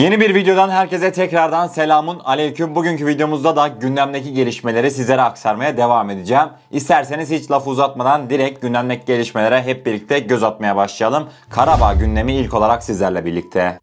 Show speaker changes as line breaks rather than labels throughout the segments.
Yeni bir videodan herkese tekrardan selamun aleyküm. Bugünkü videomuzda da gündemdeki gelişmeleri sizlere aktarmaya devam edeceğim. İsterseniz hiç laf uzatmadan direkt gündemdeki gelişmelere hep birlikte göz atmaya başlayalım. Karabağ gündemi ilk olarak sizlerle birlikte.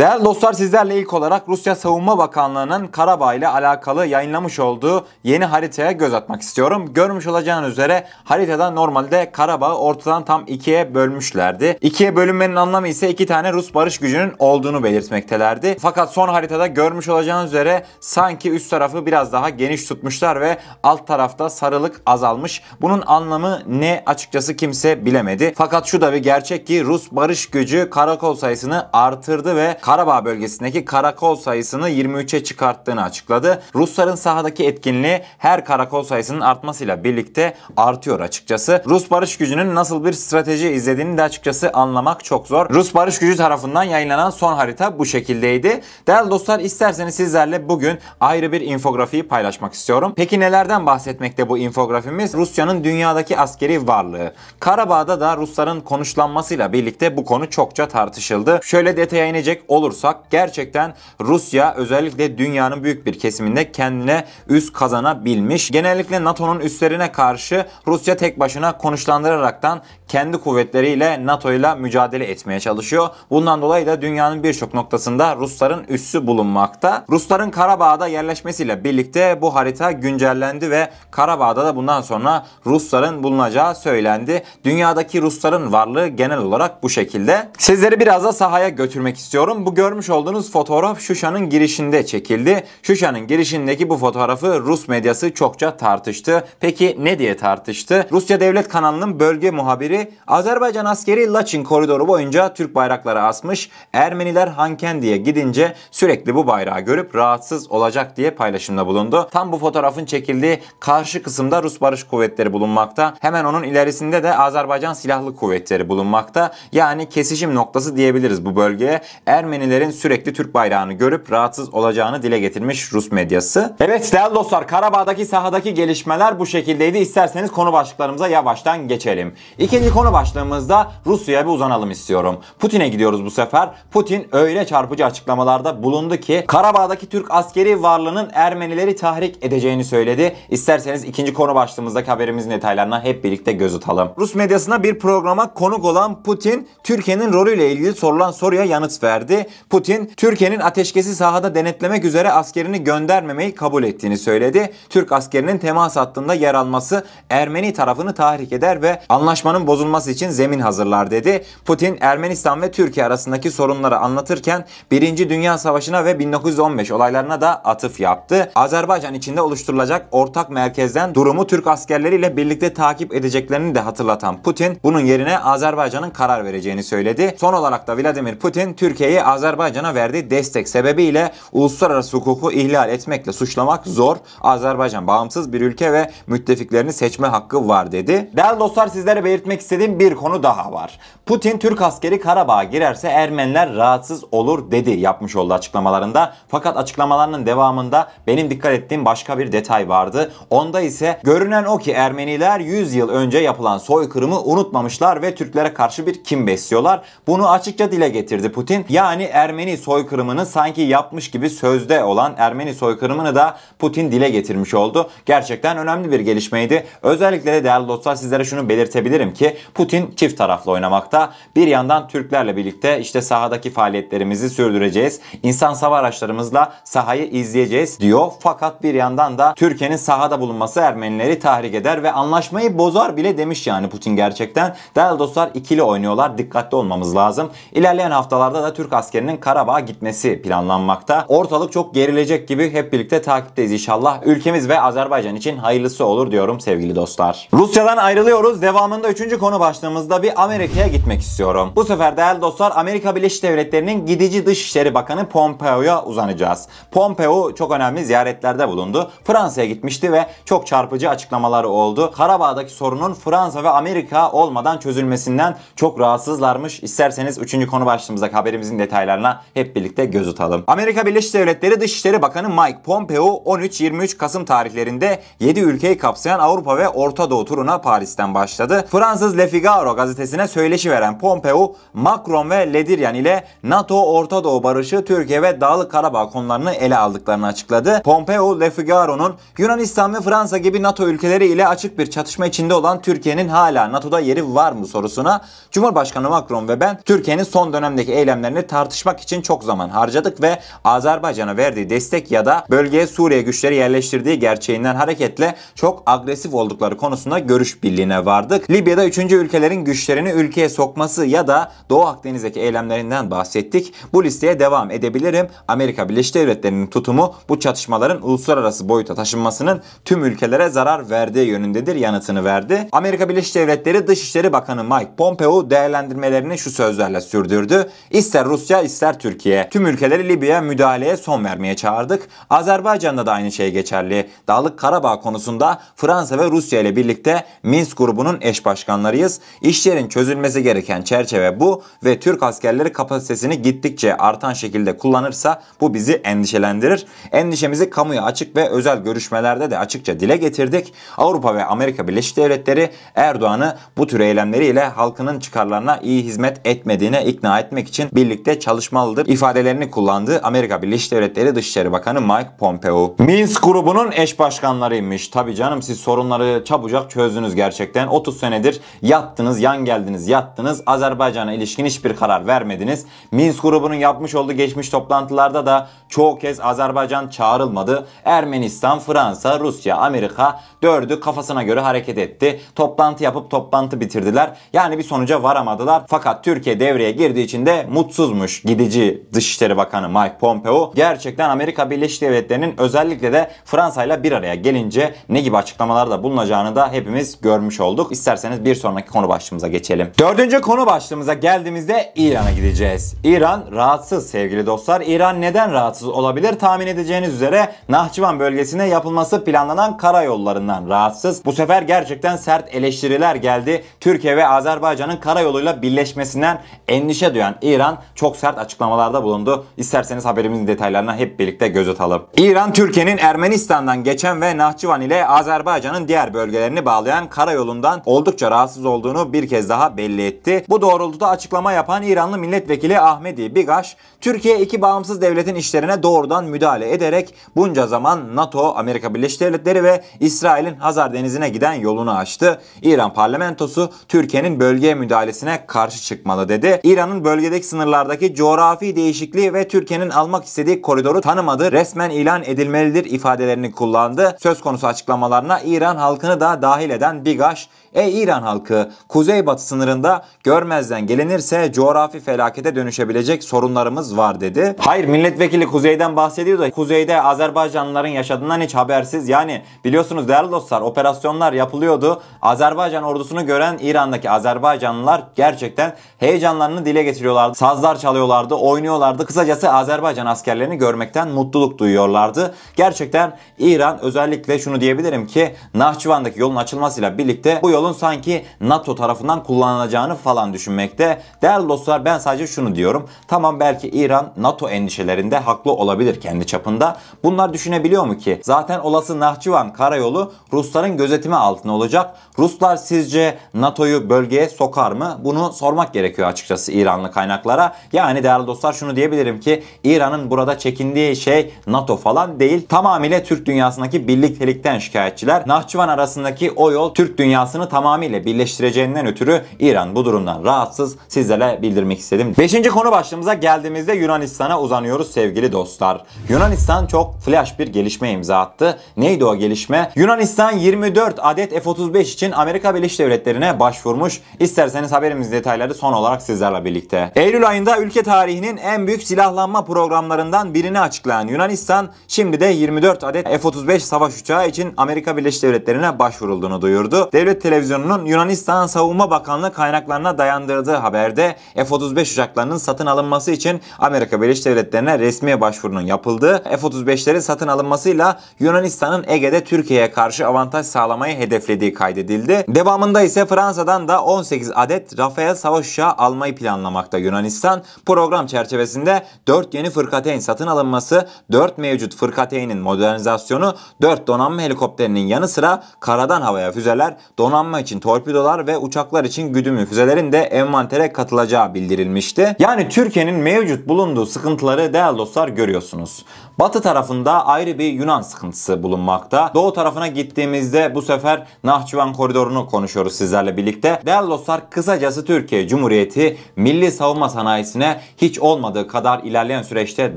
Değerli dostlar sizlerle ilk olarak Rusya Savunma Bakanlığı'nın Karabağ ile alakalı yayınlamış olduğu yeni haritaya göz atmak istiyorum. Görmüş olacağınız üzere haritada normalde Karabağ'ı ortadan tam ikiye bölmüşlerdi. İkiye bölünmenin anlamı ise iki tane Rus barış gücünün olduğunu belirtmektelerdi. Fakat son haritada görmüş olacağınız üzere sanki üst tarafı biraz daha geniş tutmuşlar ve alt tarafta sarılık azalmış. Bunun anlamı ne açıkçası kimse bilemedi. Fakat şu da bir gerçek ki Rus barış gücü karakol sayısını artırdı ve Karabağ bölgesindeki karakol sayısını 23'e çıkarttığını açıkladı. Rusların sahadaki etkinliği her karakol sayısının artmasıyla birlikte artıyor açıkçası. Rus barış gücünün nasıl bir strateji izlediğini de açıkçası anlamak çok zor. Rus barış gücü tarafından yayınlanan son harita bu şekildeydi. Değerli dostlar isterseniz sizlerle bugün ayrı bir infografiyi paylaşmak istiyorum. Peki nelerden bahsetmekte bu infografimiz? Rusya'nın dünyadaki askeri varlığı. Karabağ'da da Rusların konuşlanmasıyla birlikte bu konu çokça tartışıldı. Şöyle detaya inecek olursak olursak gerçekten Rusya özellikle dünyanın büyük bir kesiminde kendine üst kazanabilmiş. Genellikle NATO'nun üstlerine karşı Rusya tek başına konuşlandıraraktan kendi kuvvetleriyle NATO ile mücadele etmeye çalışıyor. Bundan dolayı da dünyanın birçok noktasında Rusların üssü bulunmakta. Rusların Karabağ'da yerleşmesiyle birlikte bu harita güncellendi ve Karabağ'da da bundan sonra Rusların bulunacağı söylendi. Dünyadaki Rusların varlığı genel olarak bu şekilde. Sizleri biraz da sahaya götürmek istiyorum bu görmüş olduğunuz fotoğraf Şuşa'nın girişinde çekildi. Şuşa'nın girişindeki bu fotoğrafı Rus medyası çokça tartıştı. Peki ne diye tartıştı? Rusya Devlet Kanalı'nın bölge muhabiri Azerbaycan askeri Laçin koridoru boyunca Türk bayrakları asmış. Ermeniler Hankendi'ye gidince sürekli bu bayrağı görüp rahatsız olacak diye paylaşımda bulundu. Tam bu fotoğrafın çekildiği karşı kısımda Rus Barış Kuvvetleri bulunmakta. Hemen onun ilerisinde de Azerbaycan Silahlı Kuvvetleri bulunmakta. Yani kesişim noktası diyebiliriz bu bölgeye. Ermeni Ermenilerin sürekli Türk bayrağını görüp rahatsız olacağını dile getirmiş Rus medyası. Evet değerli dostlar Karabağ'daki sahadaki gelişmeler bu şekildeydi. İsterseniz konu başlıklarımıza yavaştan geçelim. İkinci konu başlığımızda Rusya'ya bir uzanalım istiyorum. Putin'e gidiyoruz bu sefer. Putin öyle çarpıcı açıklamalarda bulundu ki Karabağ'daki Türk askeri varlığının Ermenileri tahrik edeceğini söyledi. İsterseniz ikinci konu başlığımızdaki haberimizin detaylarına hep birlikte göz atalım. Rus medyasına bir programa konuk olan Putin Türkiye'nin rolüyle ilgili sorulan soruya yanıt verdi. Putin Türkiye'nin ateşkesi sahada denetlemek üzere askerini göndermemeyi kabul ettiğini söyledi. Türk askerinin temas hattında yer alması Ermeni tarafını tahrik eder ve anlaşmanın bozulması için zemin hazırlar dedi. Putin Ermenistan ve Türkiye arasındaki sorunları anlatırken 1. Dünya Savaşı'na ve 1915 olaylarına da atıf yaptı. Azerbaycan içinde oluşturulacak ortak merkezden durumu Türk askerleriyle birlikte takip edeceklerini de hatırlatan Putin bunun yerine Azerbaycan'ın karar vereceğini söyledi. Son olarak da Vladimir Putin Türkiye'yi Azerbaycan'a verdiği destek sebebiyle uluslararası hukuku ihlal etmekle suçlamak zor. Azerbaycan bağımsız bir ülke ve müttefiklerini seçme hakkı var dedi. Değerli dostlar sizlere belirtmek istediğim bir konu daha var. Putin Türk askeri Karabağ'a girerse Ermeniler rahatsız olur dedi yapmış oldu açıklamalarında. Fakat açıklamalarının devamında benim dikkat ettiğim başka bir detay vardı. Onda ise görünen o ki Ermeniler 100 yıl önce yapılan soykırımı unutmamışlar ve Türklere karşı bir kim besliyorlar. Bunu açıkça dile getirdi Putin. Yani yani Ermeni soykırımını sanki yapmış gibi sözde olan Ermeni soykırımını da Putin dile getirmiş oldu. Gerçekten önemli bir gelişmeydi. Özellikle de değerli dostlar sizlere şunu belirtebilirim ki Putin çift taraflı oynamakta. Bir yandan Türklerle birlikte işte sahadaki faaliyetlerimizi sürdüreceğiz. İnsan sava araçlarımızla sahayı izleyeceğiz diyor. Fakat bir yandan da Türkiye'nin sahada bulunması Ermenileri tahrik eder ve anlaşmayı bozar bile demiş yani Putin gerçekten. Değerli dostlar ikili oynuyorlar. Dikkatli olmamız lazım. İlerleyen haftalarda da Türk askeri askerinin Karabağ'a gitmesi planlanmakta. Ortalık çok gerilecek gibi hep birlikte takipteyiz inşallah. Ülkemiz ve Azerbaycan için hayırlısı olur diyorum sevgili dostlar. Rusya'dan ayrılıyoruz. Devamında 3. konu başlığımızda bir Amerika'ya gitmek istiyorum. Bu sefer değerli dostlar Amerika Birleşik Devletleri'nin gidici Dışişleri Bakanı Pompeo'ya uzanacağız. Pompeo çok önemli ziyaretlerde bulundu. Fransa'ya gitmişti ve çok çarpıcı açıklamaları oldu. Karabağ'daki sorunun Fransa ve Amerika olmadan çözülmesinden çok rahatsızlarmış. İsterseniz 3. konu başlığımızda haberimizin detaylarını detaylarına hep birlikte göz atalım. Amerika Birleşik Devletleri Dışişleri Bakanı Mike Pompeo 13-23 Kasım tarihlerinde 7 ülkeyi kapsayan Avrupa ve Orta Doğu turuna Paris'ten başladı. Fransız Le Figaro gazetesine söyleşi veren Pompeo, Macron ve Lediryan ile NATO Orta Doğu barışı, Türkiye ve Dağlık Karabağ konularını ele aldıklarını açıkladı. Pompeo, Le Figaro'nun Yunanistan ve Fransa gibi NATO ülkeleri ile açık bir çatışma içinde olan Türkiye'nin hala NATO'da yeri var mı sorusuna Cumhurbaşkanı Macron ve ben Türkiye'nin son dönemdeki eylemlerini tartışıyoruz tartışmak için çok zaman harcadık ve Azerbaycan'a verdiği destek ya da bölgeye Suriye güçleri yerleştirdiği gerçeğinden hareketle çok agresif oldukları konusunda görüş birliğine vardık. Libya'da 3. ülkelerin güçlerini ülkeye sokması ya da Doğu Akdeniz'deki eylemlerinden bahsettik. Bu listeye devam edebilirim. Amerika Birleşik Devletleri'nin tutumu bu çatışmaların uluslararası boyuta taşınmasının tüm ülkelere zarar verdiği yönündedir yanıtını verdi. Amerika Birleşik Devletleri Dışişleri Bakanı Mike Pompeo değerlendirmelerini şu sözlerle sürdürdü. İster Rusya Libya ister Türkiye. Tüm ülkeleri Libya'ya müdahaleye son vermeye çağırdık. Azerbaycan'da da aynı şey geçerli. Dağlık Karabağ konusunda Fransa ve Rusya ile birlikte Minsk grubunun eş başkanlarıyız. İşlerin çözülmesi gereken çerçeve bu ve Türk askerleri kapasitesini gittikçe artan şekilde kullanırsa bu bizi endişelendirir. Endişemizi kamuya açık ve özel görüşmelerde de açıkça dile getirdik. Avrupa ve Amerika Birleşik Devletleri Erdoğan'ı bu tür eylemleriyle halkının çıkarlarına iyi hizmet etmediğine ikna etmek için birlikte çalışmalıdır ifadelerini kullandı Amerika Birleşik Devletleri Dışişleri Bakanı Mike Pompeo. Minsk grubunun eş başkanlarıymış. Tabi canım siz sorunları çabucak çözdünüz gerçekten. 30 senedir yattınız, yan geldiniz, yattınız. Azerbaycan'a ilişkin hiçbir karar vermediniz. Minsk grubunun yapmış olduğu geçmiş toplantılarda da çoğu kez Azerbaycan çağrılmadı. Ermenistan, Fransa, Rusya, Amerika dördü kafasına göre hareket etti. Toplantı yapıp toplantı bitirdiler. Yani bir sonuca varamadılar. Fakat Türkiye devreye girdiği için de mutsuzmuş görüşmüş gidici Dışişleri Bakanı Mike Pompeo gerçekten Amerika Birleşik Devletleri'nin özellikle de Fransa ile bir araya gelince ne gibi açıklamalarda bulunacağını da hepimiz görmüş olduk. İsterseniz bir sonraki konu başlığımıza geçelim. Dördüncü konu başlığımıza geldiğimizde İran'a gideceğiz. İran rahatsız sevgili dostlar. İran neden rahatsız olabilir? Tahmin edeceğiniz üzere Nahçıvan bölgesine yapılması planlanan karayollarından rahatsız. Bu sefer gerçekten sert eleştiriler geldi. Türkiye ve Azerbaycan'ın karayoluyla birleşmesinden endişe duyan İran çok sert açıklamalarda bulundu. İsterseniz haberimizin detaylarına hep birlikte göz atalım. İran, Türkiye'nin Ermenistan'dan geçen ve Nahçıvan ile Azerbaycan'ın diğer bölgelerini bağlayan karayolundan oldukça rahatsız olduğunu bir kez daha belli etti. Bu doğrultuda açıklama yapan İranlı milletvekili Ahmedi Bigaş, Türkiye iki bağımsız devletin işlerine doğrudan müdahale ederek bunca zaman NATO, Amerika Birleşik Devletleri ve İsrail'in Hazar Denizi'ne giden yolunu açtı. İran parlamentosu Türkiye'nin bölgeye müdahalesine karşı çıkmalı dedi. İran'ın bölgedeki sınırlardaki coğrafi değişikliği ve Türkiye'nin almak istediği koridoru tanımadı. Resmen ilan edilmelidir ifadelerini kullandı. Söz konusu açıklamalarına İran halkını da dahil eden Bigaş Ey İran halkı kuzeybatı sınırında görmezden gelinirse coğrafi felakete dönüşebilecek sorunlarımız var dedi. Hayır milletvekili kuzeyden bahsediyor da kuzeyde Azerbaycanlıların yaşadığından hiç habersiz. Yani biliyorsunuz değerli dostlar operasyonlar yapılıyordu. Azerbaycan ordusunu gören İran'daki Azerbaycanlılar gerçekten heyecanlarını dile getiriyorlardı. Sazlar çalıyorlardı, oynuyorlardı. Kısacası Azerbaycan askerlerini görmekten mutluluk duyuyorlardı. Gerçekten İran özellikle şunu diyebilirim ki Nahçıvan'daki yolun açılmasıyla birlikte bu yol yolun sanki NATO tarafından kullanılacağını falan düşünmekte. Değerli dostlar ben sadece şunu diyorum. Tamam belki İran NATO endişelerinde haklı olabilir kendi çapında. Bunlar düşünebiliyor mu ki? Zaten olası Nahçıvan karayolu Rusların gözetimi altında olacak. Ruslar sizce NATO'yu bölgeye sokar mı? Bunu sormak gerekiyor açıkçası İranlı kaynaklara. Yani değerli dostlar şunu diyebilirim ki İran'ın burada çekindiği şey NATO falan değil. Tamamıyla Türk dünyasındaki birliktelikten şikayetçiler. Nahçıvan arasındaki o yol Türk dünyasını tamamıyla birleştireceğinden ötürü İran bu durumdan rahatsız sizlere bildirmek istedim. Beşinci konu başlığımıza geldiğimizde Yunanistan'a uzanıyoruz sevgili dostlar. Yunanistan çok flash bir gelişme imza attı. Neydi o gelişme? Yunanistan 24 adet F-35 için Amerika Birleşik Devletleri'ne başvurmuş. İsterseniz haberimiz detayları son olarak sizlerle birlikte. Eylül ayında ülke tarihinin en büyük silahlanma programlarından birini açıklayan Yunanistan şimdi de 24 adet F-35 savaş uçağı için Amerika Birleşik Devletleri'ne başvurulduğunu duyurdu. Devlet televizyon televizyonunun Yunanistan Savunma Bakanlığı kaynaklarına dayandırdığı haberde F-35 uçaklarının satın alınması için Amerika Birleşik Devletleri'ne resmi başvurunun yapıldığı, F-35'lerin satın alınmasıyla Yunanistan'ın Ege'de Türkiye'ye karşı avantaj sağlamayı hedeflediği kaydedildi. Devamında ise Fransa'dan da 18 adet Rafael savaş uçağı almayı planlamakta Yunanistan. Program çerçevesinde 4 yeni fırkateyn satın alınması, 4 mevcut fırkateynin modernizasyonu, 4 donanma helikopterinin yanı sıra karadan havaya füzeler, donanma bombalanma için torpidolar ve uçaklar için güdümlü füzelerin de envantere katılacağı bildirilmişti. Yani Türkiye'nin mevcut bulunduğu sıkıntıları değerli dostlar görüyorsunuz. Batı tarafında ayrı bir Yunan sıkıntısı bulunmakta. Doğu tarafına gittiğimizde bu sefer Nahçıvan koridorunu konuşuyoruz sizlerle birlikte. Değerli dostlar kısacası Türkiye Cumhuriyeti milli savunma sanayisine hiç olmadığı kadar ilerleyen süreçte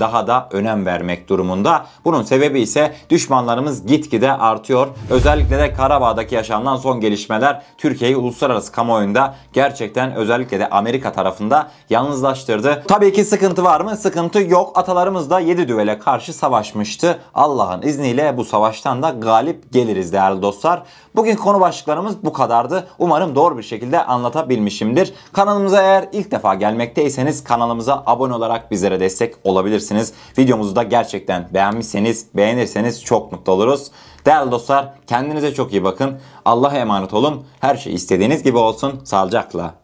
daha da önem vermek durumunda. Bunun sebebi ise düşmanlarımız gitgide artıyor. Özellikle de Karabağ'daki yaşanan son gelişmeler gelişmeler Türkiye'yi uluslararası kamuoyunda gerçekten özellikle de Amerika tarafında yalnızlaştırdı. Tabii ki sıkıntı var mı? Sıkıntı yok. Atalarımız da 7 düvele karşı savaşmıştı. Allah'ın izniyle bu savaştan da galip geliriz değerli dostlar. Bugün konu başlıklarımız bu kadardı. Umarım doğru bir şekilde anlatabilmişimdir. Kanalımıza eğer ilk defa gelmekteyseniz kanalımıza abone olarak bizlere destek olabilirsiniz. Videomuzu da gerçekten beğenmişseniz, beğenirseniz çok mutlu oluruz. Değerli dostlar kendinize çok iyi bakın. Allah'a emanet olun. Her şey istediğiniz gibi olsun. Sağlıcakla.